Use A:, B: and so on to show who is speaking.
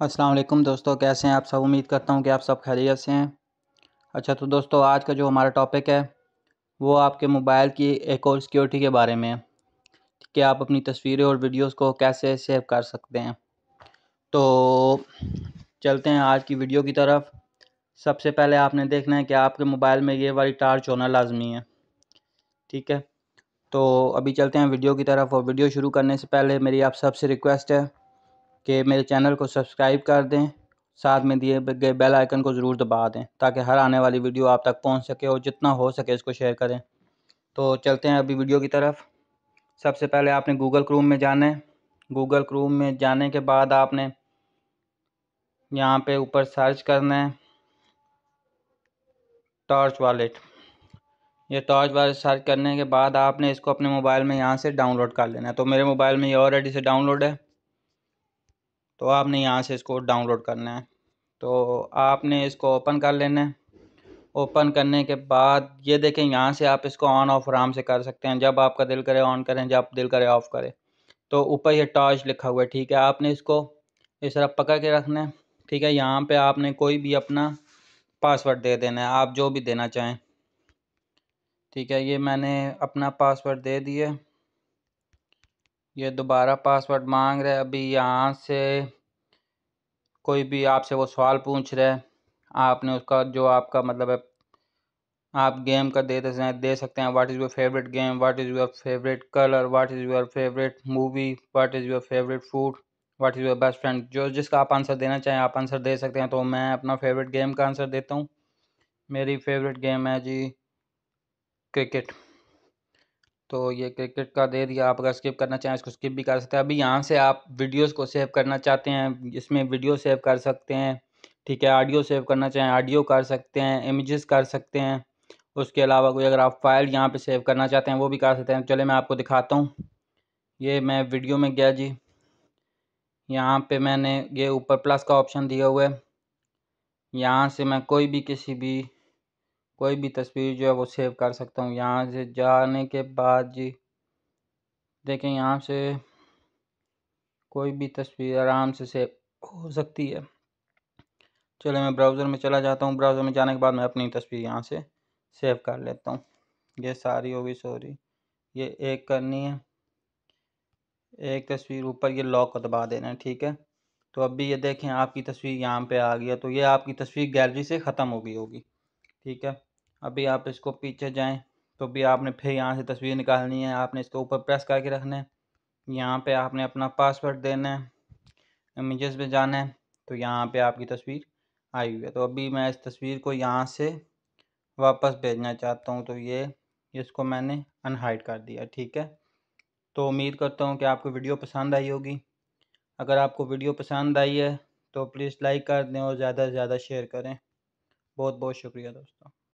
A: अस्सलाम वालेकुम दोस्तों कैसे हैं आप सब उम्मीद करता हूं कि आप सब खैरियत से हैं अच्छा तो दोस्तों आज का जो हमारा टॉपिक है वो आपके मोबाइल की एक और सिक्योरिटी के बारे में है कि आप अपनी तस्वीरें और वीडियोस को कैसे सेव कर सकते हैं तो चलते हैं आज की वीडियो की तरफ सबसे पहले आपने देखना है कि आपके मोबाइल में ये वाली टार्च होना लाजमी है ठीक है तो अभी चलते हैं वीडियो की तरफ और वीडियो शुरू करने से पहले मेरी आप सबसे रिक्वेस्ट है कि मेरे चैनल को सब्सक्राइब कर दें साथ में दिए गए बेल आइकन को ज़रूर दबा दें ताकि हर आने वाली वीडियो आप तक पहुंच सके और जितना हो सके इसको शेयर करें तो चलते हैं अभी वीडियो की तरफ सबसे पहले आपने गूगल क्रूम में जाना है गूगल क्रूम में जाने के बाद आपने यहाँ पे ऊपर सर्च करना है टॉर्च वॉलेट ये टॉर्च वॉलेट सर्च करने के बाद आपने इसको अपने मोबाइल में यहाँ से डाउनलोड कर लेना है तो मेरे मोबाइल में ये ऑलरेडी से डाउनलोड है तो आपने यहाँ से इसको डाउनलोड करना है तो आपने इसको ओपन कर लेना है ओपन करने के बाद ये देखें यहाँ से आप इसको ऑन ऑफ आराम से कर सकते हैं जब आपका दिल करे ऑन करें जब दिल करे ऑफ़ करें तो ऊपर ये टॉर्च लिखा हुआ है ठीक है आपने इसको इस तरह पकड़ के रखना है ठीक है यहाँ पे आपने कोई भी अपना पासवर्ड दे देना है आप जो भी देना चाहें ठीक है ये मैंने अपना पासवर्ड दे दिया ये दोबारा पासवर्ड मांग रहे अभी यहाँ से कोई भी आपसे वो सवाल पूछ रहा है आपने उसका जो आपका मतलब है आप गेम का दे हैं दे सकते हैं what is your favourite game what is your favourite colour what is your favourite movie what is your favourite food what is your best friend जो जिसका आप आंसर देना चाहें आप आंसर दे सकते हैं तो मैं अपना फेवरेट गेम का आंसर देता हूँ मेरी फेवरेट गेम है जी क्रिकेट तो ये क्रिकेट का दे दिया आप अगर स्किप करना चाहें इसको स्किप भी कर सकते हैं अभी यहाँ से आप वीडियोस को सेव करना चाहते हैं इसमें वीडियो सेव कर सकते हैं ठीक है ऑडियो सेव करना चाहें ऑडियो कर सकते हैं इमेजेस कर सकते हैं उसके अलावा कोई अगर आप फाइल यहाँ पे सेव करना चाहते हैं वो भी कर सकते हैं चले मैं आपको दिखाता हूँ ये मैं वीडियो में गया जी यहाँ पर मैंने ये ऊपर प्लस का ऑप्शन दिया हुआ है यहाँ से मैं कोई भी किसी भी कोई भी तस्वीर जो है वो सेव कर सकता हूँ यहाँ से जाने के बाद जी देखें यहाँ से कोई भी तस्वीर आराम से सेव हो सकती है चलो मैं ब्राउज़र में चला जाता हूँ ब्राउज़र में जाने के बाद मैं अपनी तस्वीर यहाँ से सेव कर लेता हूँ ये सारी होगी सॉरी ये एक करनी है एक तस्वीर ऊपर ये लॉक को दबा देना है ठीक है तो अब भी ये देखें आपकी तस्वीर यहाँ पे आ गया तो ये आपकी तस्वीर गैलरी से ख़त्म हो गई होगी ठीक है अभी आप इसको पीछे जाएं तो भी आपने फिर यहाँ से तस्वीर निकालनी है आपने इसको ऊपर प्रेस करके रखना है यहाँ पे आपने अपना पासवर्ड देना है इमेजेस में जाना है तो यहाँ पे आपकी तस्वीर आई हुई है तो अभी मैं इस तस्वीर को यहाँ से वापस भेजना चाहता हूँ तो ये इसको मैंने अनहाइड कर दिया ठीक है तो उम्मीद करता हूँ कि आपको वीडियो पसंद आई होगी अगर आपको वीडियो पसंद आई है तो प्लीज़ लाइक कर दें और ज़्यादा से ज़्यादा शेयर करें बहुत बहुत शुक्रिया दोस्तों